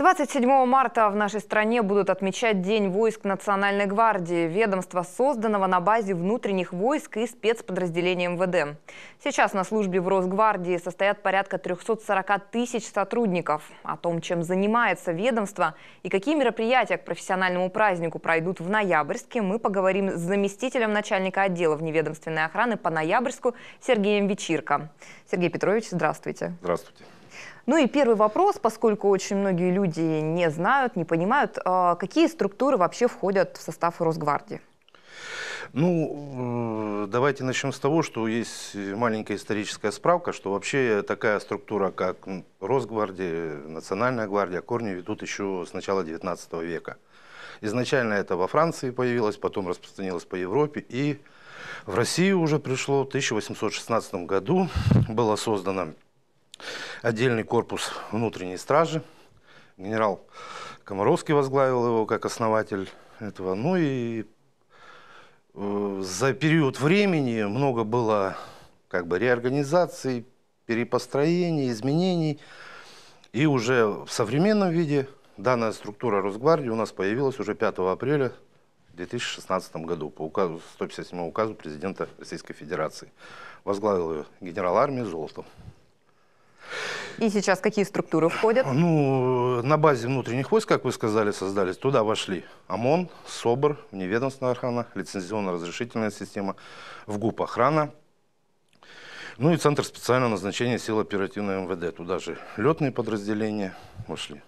27 марта в нашей стране будут отмечать День войск Национальной гвардии, ведомства, созданного на базе внутренних войск и спецподразделений МВД. Сейчас на службе в Росгвардии состоят порядка 340 тысяч сотрудников. О том, чем занимается ведомство и какие мероприятия к профессиональному празднику пройдут в Ноябрьске, мы поговорим с заместителем начальника отдела вневедомственной охраны по Ноябрьску Сергеем Вечирко. Сергей Петрович, здравствуйте. Здравствуйте. Ну и первый вопрос, поскольку очень многие люди не знают, не понимают, а, какие структуры вообще входят в состав Росгвардии? Ну, э, давайте начнем с того, что есть маленькая историческая справка, что вообще такая структура, как Росгвардия, Национальная гвардия, корни ведут еще с начала 19 века. Изначально это во Франции появилось, потом распространилось по Европе и в Россию уже пришло в 1816 году, было создано отдельный корпус внутренней стражи. Генерал Комаровский возглавил его как основатель этого. Ну и э, за период времени много было как бы реорганизаций, перепостроений, изменений. И уже в современном виде данная структура Росгвардии у нас появилась уже 5 апреля 2016 году по указу 157 указу президента Российской Федерации. Возглавил ее генерал армии Золотов. И сейчас какие структуры входят? Ну, на базе внутренних войск, как вы сказали, создались. Туда вошли ОМОН, СОБР, вневедомственная охрана, лицензионно-разрешительная система, в ГУП охрана, ну и Центр специального назначения сил оперативной МВД. Туда же летные подразделения вошли.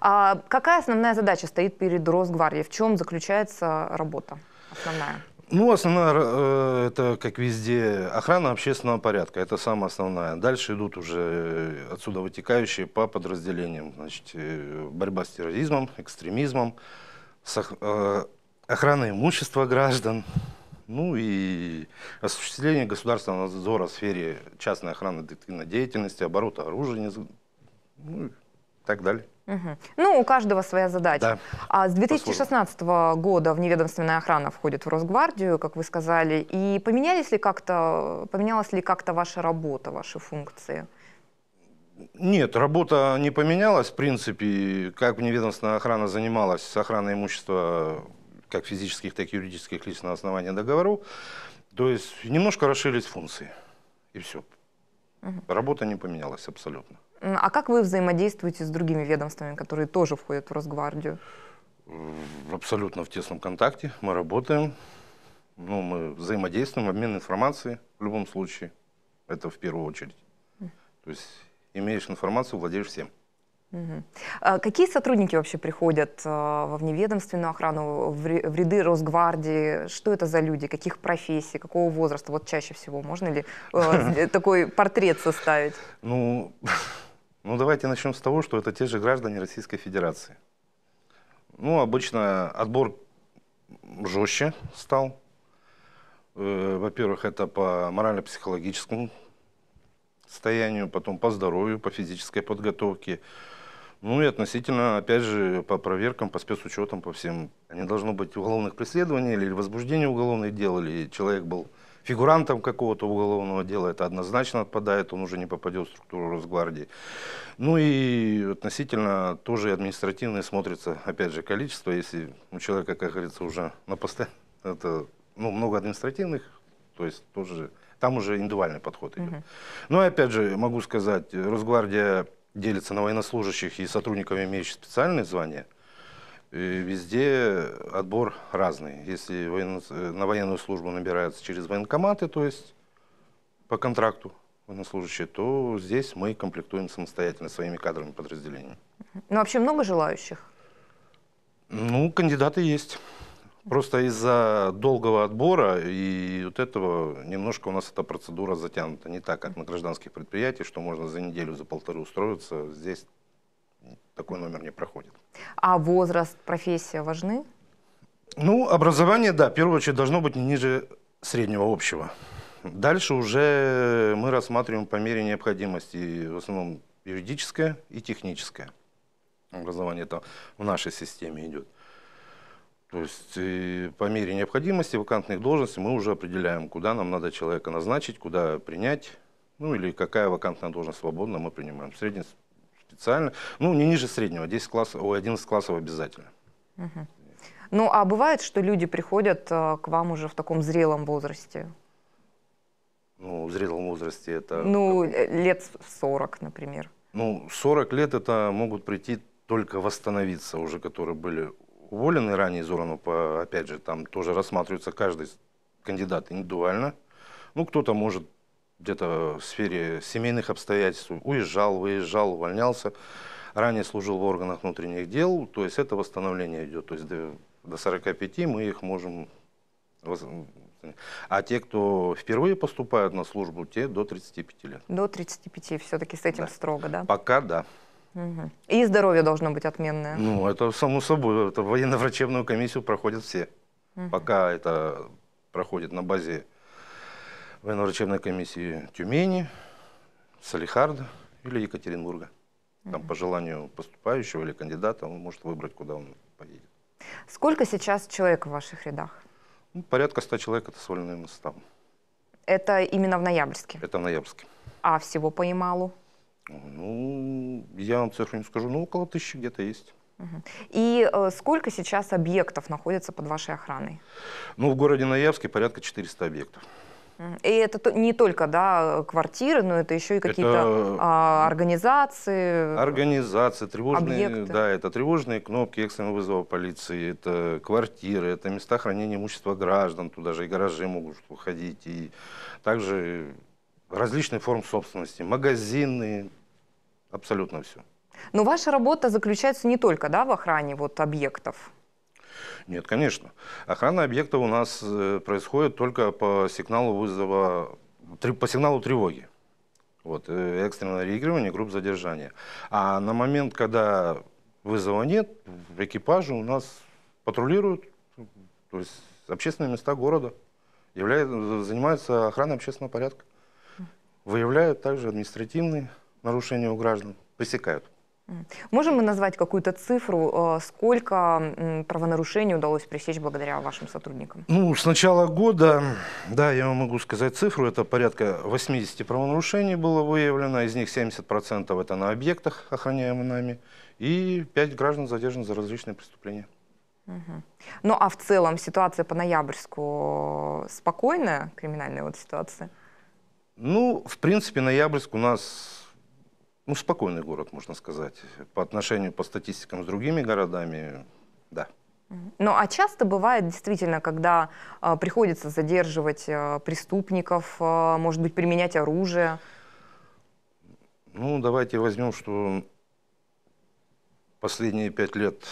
А какая основная задача стоит перед Росгвардией? В чем заключается работа основная? Ну, основная, э, это, как везде, охрана общественного порядка, это самое основное. Дальше идут уже э, отсюда вытекающие по подразделениям, значит, э, борьба с терроризмом, экстремизмом, охрана имущества граждан, ну и осуществление государственного надзора в сфере частной охраны детективной деятельности, оборота оружия ну, и так далее. Угу. Ну, у каждого своя задача. Да. А с 2016 -го года вневедомственная охрана входит в Росгвардию, как вы сказали. И поменялись ли как-то, поменялась ли как-то ваша работа, ваши функции? Нет, работа не поменялась, в принципе. Как вневедомственная охрана занималась с охраной имущества как физических, так и юридических лиц на основании договоров, то есть немножко расширились функции, и все. Угу. Работа не поменялась абсолютно. А как вы взаимодействуете с другими ведомствами, которые тоже входят в Росгвардию? Абсолютно в тесном контакте. Мы работаем. Ну, мы взаимодействуем, обмен информацией в любом случае. Это в первую очередь. То есть имеешь информацию, владеешь всем. А какие сотрудники вообще приходят а, во вневедомственную охрану, в ряды Росгвардии? Что это за люди? Каких профессий? Какого возраста? Вот чаще всего можно ли а, такой портрет составить? Ну, Ну, давайте начнем с того, что это те же граждане Российской Федерации. Ну, обычно отбор жестче стал. Э, во-первых, это по морально-психологическому состоянию, потом по здоровью, по физической подготовке. Ну и относительно, опять же, по проверкам, по спецучетам, по всем. Не должно быть уголовных преследований или возбуждения уголовных дел, или человек был фигурантом какого-то уголовного дела, это однозначно отпадает, он уже не попадет в структуру Росгвардии. Ну и относительно тоже административные смотрится, опять же, количество, если у человека, как говорится, уже на посте, это ну, много административных, то есть тоже, там уже индивидуальный подход идет. Угу. Ну и опять же, могу сказать, Росгвардия делится на военнослужащих и сотрудников, имеющих специальные звания, везде отбор разный. Если на военную службу набираются через военкоматы, то есть по контракту военнослужащие, то здесь мы комплектуем самостоятельно своими кадрами подразделения. Ну, вообще много желающих? Ну, кандидаты есть. Просто из-за долгого отбора и вот этого немножко у нас эта процедура затянута. Не так, как на гражданских предприятиях, что можно за неделю, за полторы устроиться. Здесь такой номер не проходит. А возраст, профессия важны? Ну, образование, да, в первую очередь должно быть не ниже среднего общего. Дальше уже мы рассматриваем по мере необходимости, в основном юридическое и техническое образование это в нашей системе идет. То есть э, по мере необходимости вакантных должностей мы уже определяем, куда нам надо человека назначить, куда принять, ну или какая вакантная должность свободна, мы принимаем. В среднем специально. Ну, не ниже среднего, 10 классов, 11 классов обязательно. Угу. Ну, а бывает, что люди приходят э, к вам уже в таком зрелом возрасте? Ну, в зрелом возрасте это... Ну, э, лет 40, например. Ну, 40 лет это могут прийти только восстановиться уже, которые были уволены ранее из органов, опять же, там тоже рассматривается каждый кандидат индивидуально. Ну, кто-то может где-то в сфере семейных обстоятельств, уезжал, выезжал, увольнялся. Ранее служил в органах внутренних дел, то есть это восстановление идет. То есть до 45 мы их можем... А те, кто впервые поступают на службу, те до 35 лет. До 35 все-таки с этим да. строго, да? Пока да. Угу. И здоровье должно быть отменное. Ну, это само собой. Это военно-врачебную комиссию проходят все. Угу. Пока это проходит на базе военно-врачебной комиссии Тюмени, Салихарда или Екатеринбурга. Там по желанию поступающего или кандидата он может выбрать, куда он поедет. Сколько сейчас человек в ваших рядах? Ну, порядка 100 человек, это свольным составом. Это именно в Ноябрьске? Это в Ноябрьске. А всего по Ямалу? Ну, я вам цифру не скажу, но около тысячи где-то есть. И э, сколько сейчас объектов находится под вашей охраной? Ну, в городе Ноябрьске порядка 400 объектов. И это не только да, квартиры, но это еще и какие-то а, организации. Организации, тревожные, объекты. да, это тревожные кнопки экстренного вызова полиции, это квартиры, это места хранения имущества граждан, туда же и гаражи могут уходить, и также различные формы собственности, магазины, абсолютно все. Но ваша работа заключается не только да, в охране вот, объектов? Нет, конечно. Охрана объекта у нас э, происходит только по сигналу вызова, по сигналу тревоги. Вот, э, экстренное реагирование групп задержания. А на момент, когда вызова нет, в у нас патрулируют, то есть общественные места города, являют, занимаются охраной общественного порядка. Выявляют также административные нарушения у граждан, пресекают. Можем мы назвать какую-то цифру, э, сколько правонарушений удалось пресечь благодаря вашим сотрудникам? Ну, с начала года, да, я вам могу сказать цифру, это порядка 80 правонарушений было выявлено, из них 70% это на объектах, охраняемых нами, и 5 граждан задержаны за различные преступления. Угу. Ну, а в целом ситуация по Ноябрьску э, спокойная, криминальная вот ситуация? Ну, в принципе, Ноябрьск у нас ну, спокойный город, можно сказать. По отношению, по статистикам с другими городами, да. Ну, а часто бывает действительно, когда э, приходится задерживать э, преступников, э, может быть, применять оружие? Ну, давайте возьмем, что последние пять лет,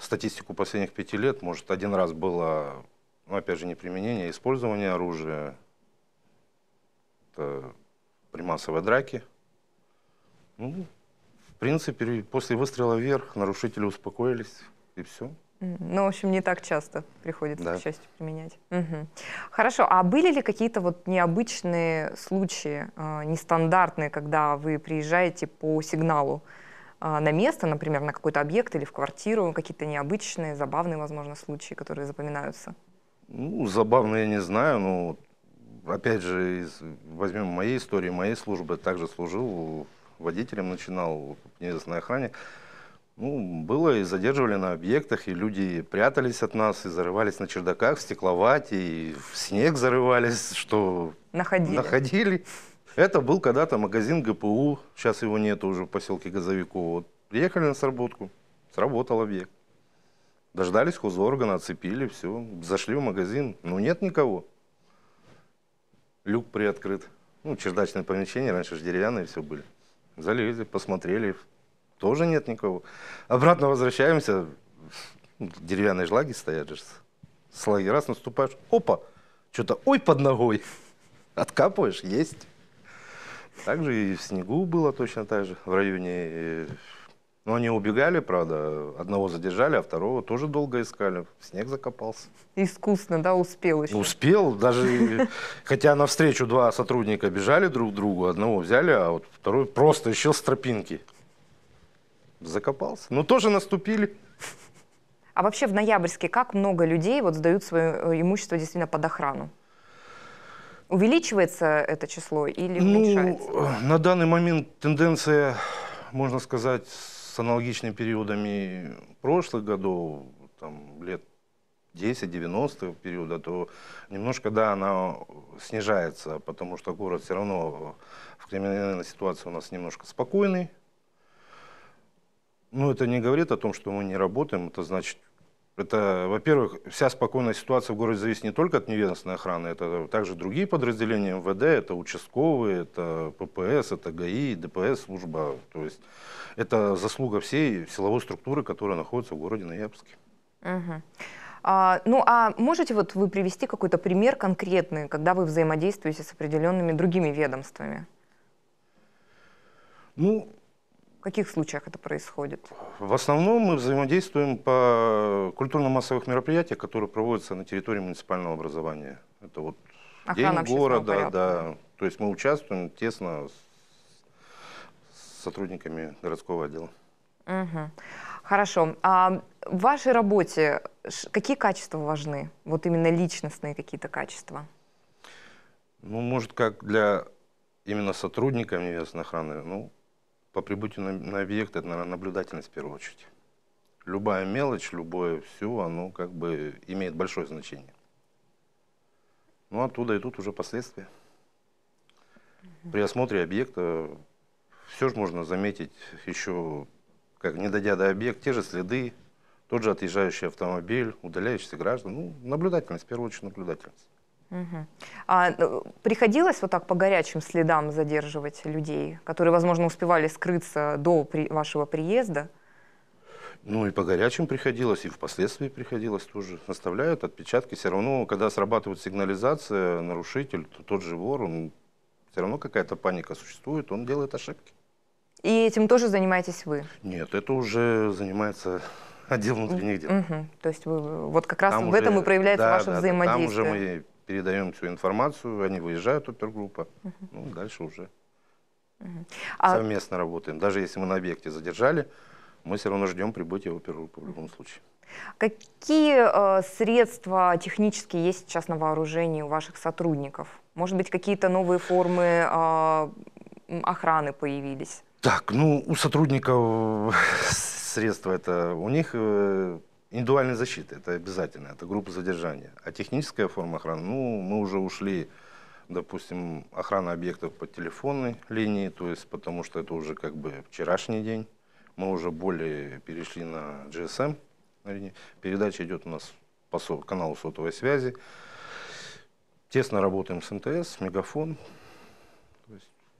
статистику последних пяти лет, может, один раз было, ну, опять же, не применение, а использование оружия. Это при массовой драке. Ну, в принципе, после выстрела вверх нарушители успокоились, и все. Ну, в общем, не так часто приходится, да. к счастью, применять. Угу. Хорошо, а были ли какие-то вот необычные случаи, э, нестандартные, когда вы приезжаете по сигналу э, на место, например, на какой-то объект или в квартиру, какие-то необычные, забавные, возможно, случаи, которые запоминаются? Ну, забавные я не знаю, но опять же, из, возьмем моей истории, моей службы, также служил водителем начинал, неизвестной охране. Ну, было и задерживали на объектах, и люди прятались от нас, и зарывались на чердаках, в стекловате, и в снег зарывались, что... Находили. Находили. Это был когда-то магазин ГПУ, сейчас его нет уже в поселке Газовикова. Вот, приехали на сработку, сработал объект. Дождались хозоргана, оцепили, все, зашли в магазин, ну нет никого. Люк приоткрыт. Ну, чердачное помещение, раньше же деревянные все были залезли, посмотрели, тоже нет никого. Обратно возвращаемся, деревянные жлаги стоят же, с раз, наступаешь, опа, что-то ой под ногой, откапываешь, есть. Также и в снегу было точно так же в районе э, но они убегали, правда. Одного задержали, а второго тоже долго искали. снег закопался. Искусно, да, успел еще? Успел. Даже, хотя навстречу два сотрудника бежали друг к другу. Одного взяли, а вот второй просто исчез с тропинки. Закопался. Но тоже наступили. А вообще в ноябрьске как много людей вот сдают свое э, имущество действительно под охрану? Увеличивается это число или ну, уменьшается? Ну, на данный момент тенденция, можно сказать, с аналогичными периодами прошлых годов, там, лет 10-90 периода, то немножко, да, она снижается, потому что город все равно в криминальной ситуации у нас немножко спокойный. Но это не говорит о том, что мы не работаем, это значит, это, во-первых, вся спокойная ситуация в городе зависит не только от неведомственной охраны, это также другие подразделения МВД, это участковые, это ППС, это ГАИ, ДПС, служба. То есть это заслуга всей силовой структуры, которая находится в городе Ноябрьске. Угу. А, ну а можете вот вы привести какой-то пример конкретный, когда вы взаимодействуете с определенными другими ведомствами? Ну, в каких случаях это происходит? В основном мы взаимодействуем по культурно-массовых мероприятиях, которые проводятся на территории муниципального образования. Это вот Охрана День города, порядка. да. То есть мы участвуем тесно с сотрудниками городского отдела. Угу. Хорошо. А в вашей работе какие качества важны? Вот именно личностные какие-то качества? Ну, может, как для именно сотрудников местной охраны, ну, по прибытию на, на объект это, наверное, наблюдательность в первую очередь. Любая мелочь, любое все, оно как бы имеет большое значение. Ну, оттуда и тут уже последствия. При осмотре объекта все же можно заметить еще, как не дойдя до объекта, те же следы, тот же отъезжающий автомобиль, удаляющийся граждан. Ну, наблюдательность, в первую очередь наблюдательность. Угу. А э, приходилось вот так по горячим следам задерживать людей, которые, возможно, успевали скрыться до при вашего приезда? Ну и по горячим приходилось, и впоследствии приходилось тоже. Оставляют отпечатки. Все равно, когда срабатывает сигнализация, нарушитель, то тот же вор, он все равно какая-то паника существует, он делает ошибки. И этим тоже занимаетесь вы? Нет, это уже занимается отдел внутренних дел. Угу. То есть вы, вот как раз там в уже, этом и проявляется да, ваше да, взаимодействие. Там уже мы передаем всю информацию, они выезжают, опергруппа, угу. ну, дальше уже угу. а... совместно работаем. Даже если мы на объекте задержали, мы все равно ждем прибытия опергруппы в любом случае. Какие э, средства технические есть сейчас на вооружении у ваших сотрудников? Может быть, какие-то новые формы э, охраны появились? Так, ну, у сотрудников средства это у них э, Индивидуальная защита, это обязательно, это группа задержания. А техническая форма охраны, ну, мы уже ушли, допустим, охрана объектов по телефонной линии, то есть потому что это уже как бы вчерашний день. Мы уже более перешли на GSM. Передача идет у нас по каналу сотовой связи. Тесно работаем с МТС, с Мегафон,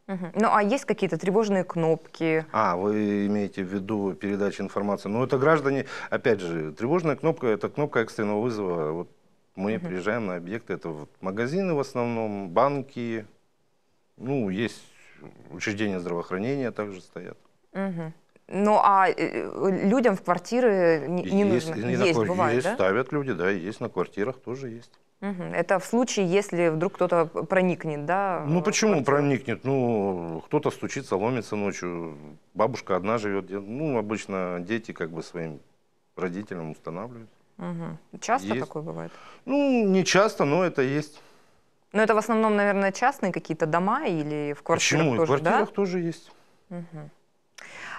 ну, а есть какие-то тревожные кнопки? А, вы имеете в виду передачу информации. Ну, это граждане, опять же, тревожная кнопка – это кнопка экстренного вызова. Вот мы угу. приезжаем на объекты, это вот магазины в основном, банки, ну, есть учреждения здравоохранения также стоят. Угу. Ну, а э, э, людям в квартиры не, не есть, нужно? Есть, есть, на, бывает, есть да? ставят люди, да, есть на квартирах тоже есть. Угу. Это в случае, если вдруг кто-то проникнет, да? Ну почему проникнет? Ну, кто-то стучится, ломится ночью. Бабушка одна живет. Ну, обычно дети как бы своим родителям устанавливают. Угу. Часто есть. такое бывает? Ну, не часто, но это есть. Но это в основном, наверное, частные какие-то дома или в квартирах Почему? тоже, в квартирах да? тоже есть. Угу.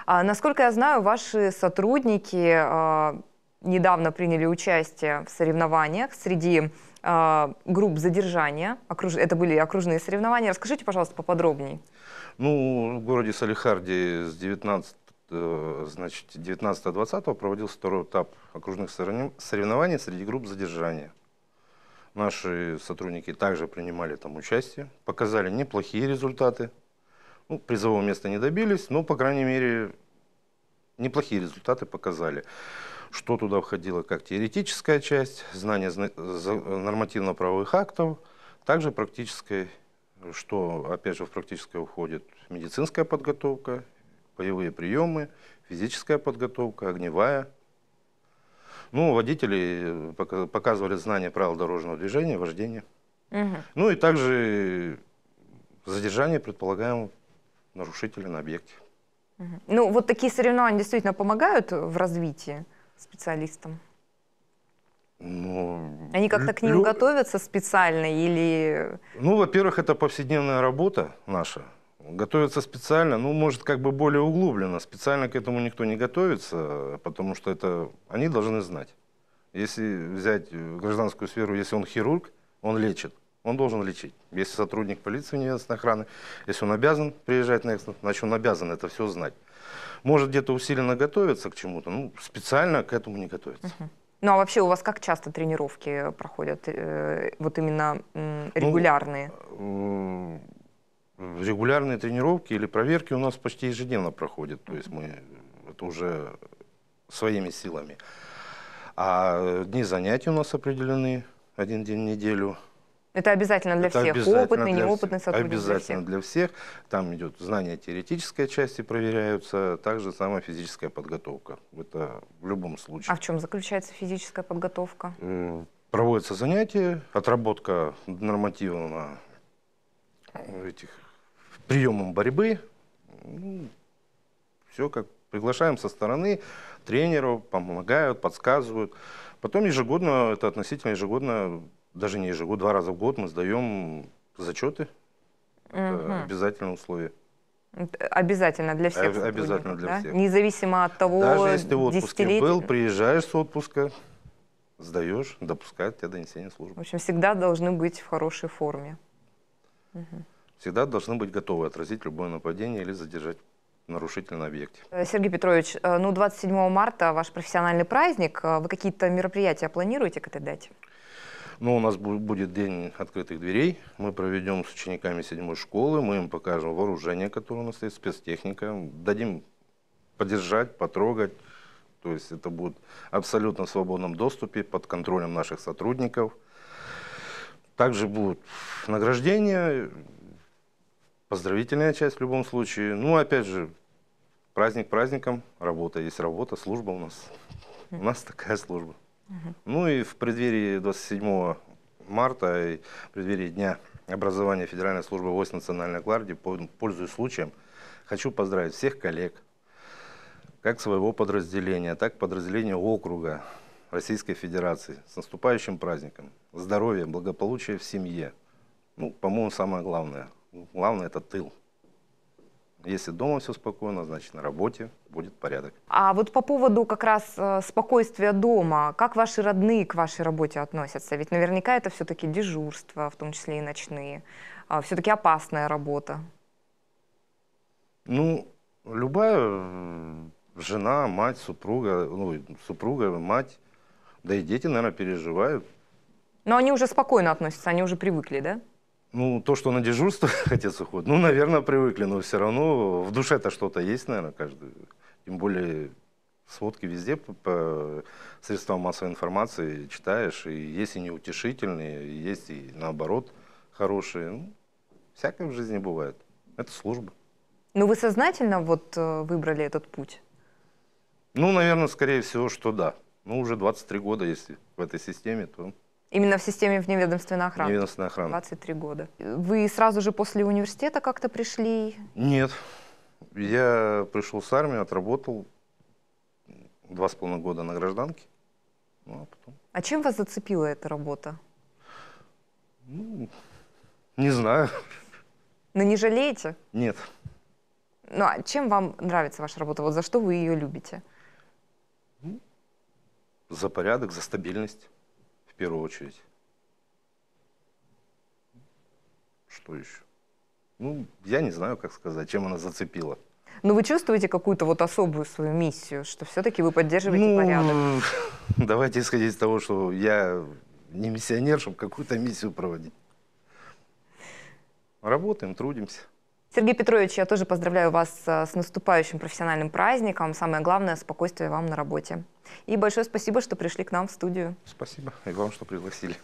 А, насколько я знаю, ваши сотрудники а, недавно приняли участие в соревнованиях среди а, групп задержания. Это были окружные соревнования. Расскажите, пожалуйста, поподробнее. Ну, в городе Салихарде с 19 э, значит, 19-20 проводился второй этап окружных соревнований среди групп задержания. Наши сотрудники также принимали там участие, показали неплохие результаты. Ну, призового места не добились, но, по крайней мере, неплохие результаты показали что туда входило как теоретическая часть, знание нормативно-правовых актов, также практическая, что, опять же, в практическое уходит медицинская подготовка, боевые приемы, физическая подготовка, огневая. Ну, водители показывали знания правил дорожного движения, вождения. Угу. Ну и также задержание предполагаемого нарушителя на объекте. Ну, вот такие соревнования действительно помогают в развитии? специалистам? Ну, Они как-то к ним лю... готовятся специально или... Ну, во-первых, это повседневная работа наша. Готовятся специально, ну, может, как бы более углубленно. Специально к этому никто не готовится, потому что это... Они должны знать. Если взять э, гражданскую сферу, если он хирург, он лечит. Он должен лечить. Если сотрудник полиции университетной охраны, если он обязан приезжать на экстренс, значит, он обязан это все знать. Может, где-то усиленно готовиться к чему-то, ну, специально к этому не готовиться. Угу. Ну а вообще у вас как часто тренировки проходят, э, вот именно э, регулярные? Ну, э, регулярные тренировки или проверки у нас почти ежедневно проходят, то есть мы это уже своими силами. А дни занятий у нас определены, один день в неделю – это обязательно для это всех, обязательно опытный, для неопытный всех. сотрудник. Обязательно для всех. для всех. Там идет знание теоретической части проверяются, также сама физическая подготовка. Это в любом случае. А в чем заключается физическая подготовка? Э, проводятся занятия, отработка нормативно э, этих приемом борьбы. Ну, все как приглашаем со стороны тренеров, помогают, подсказывают. Потом ежегодно, это относительно ежегодно даже не ежегодно, два раза в год мы сдаем зачеты. Угу. Это обязательное условие. Обязательно для всех. обязательно для да? всех. Независимо от того, Даже если ты в отпуске был, приезжаешь с отпуска, сдаешь, допускают тебя донесение службы. В общем, всегда должны быть в хорошей форме. Угу. Всегда должны быть готовы отразить любое нападение или задержать нарушителя на объекте. Э, Сергей Петрович, э, ну 27 марта ваш профессиональный праздник. Э, вы какие-то мероприятия планируете к этой дате? Но ну, у нас будет день открытых дверей. Мы проведем с учениками седьмой школы, мы им покажем вооружение, которое у нас есть, спецтехника, дадим подержать, потрогать. То есть это будет абсолютно в свободном доступе, под контролем наших сотрудников. Также будут награждения, поздравительная часть в любом случае. Ну, опять же, праздник праздником, работа есть работа, служба у нас. У нас такая служба. Ну и в преддверии 27 марта, и в преддверии Дня образования Федеральной службы войск Национальной гвардии, пользуясь случаем, хочу поздравить всех коллег, как своего подразделения, так и подразделения округа Российской Федерации с наступающим праздником. Здоровья, благополучия в семье. Ну, по-моему, самое главное. Главное – это тыл. Если дома все спокойно, значит на работе будет порядок. А вот по поводу как раз э, спокойствия дома, как ваши родные к вашей работе относятся? Ведь наверняка это все-таки дежурство, в том числе и ночные. А все-таки опасная работа. Ну, любая э, жена, мать, супруга, ну, супруга, мать, да и дети, наверное, переживают. Но они уже спокойно относятся, они уже привыкли, да? Ну, то, что на дежурство отец уходит, ну, наверное, привыкли, но все равно в душе-то что-то есть, наверное, каждый. Тем более сводки везде по, по средствам массовой информации читаешь, и есть и неутешительные, и есть и наоборот хорошие. Ну, всякое в жизни бывает. Это служба. Ну, вы сознательно вот э, выбрали этот путь? Ну, наверное, скорее всего, что да. Ну, уже 23 года, если в этой системе, то Именно в системе вневедомственной охраны? Вневедомственной охраны. 23 года. Вы сразу же после университета как-то пришли? Нет. Я пришел с армии, отработал два с половиной года на гражданке. Ну, а, потом... а чем вас зацепила эта работа? Ну, не знаю. Но не жалеете? Нет. Ну, а чем вам нравится ваша работа? Вот за что вы ее любите? Ну, за порядок, за стабильность первую очередь. Что еще? Ну, я не знаю, как сказать, чем она зацепила. Но ну, вы чувствуете какую-то вот особую свою миссию, что все-таки вы поддерживаете ну, порядок? Давайте исходить из того, что я не миссионер, чтобы какую-то миссию проводить. Работаем, трудимся. Сергей Петрович, я тоже поздравляю вас э, с наступающим профессиональным праздником. Самое главное – спокойствие вам на работе. И большое спасибо, что пришли к нам в студию. Спасибо. И вам, что пригласили.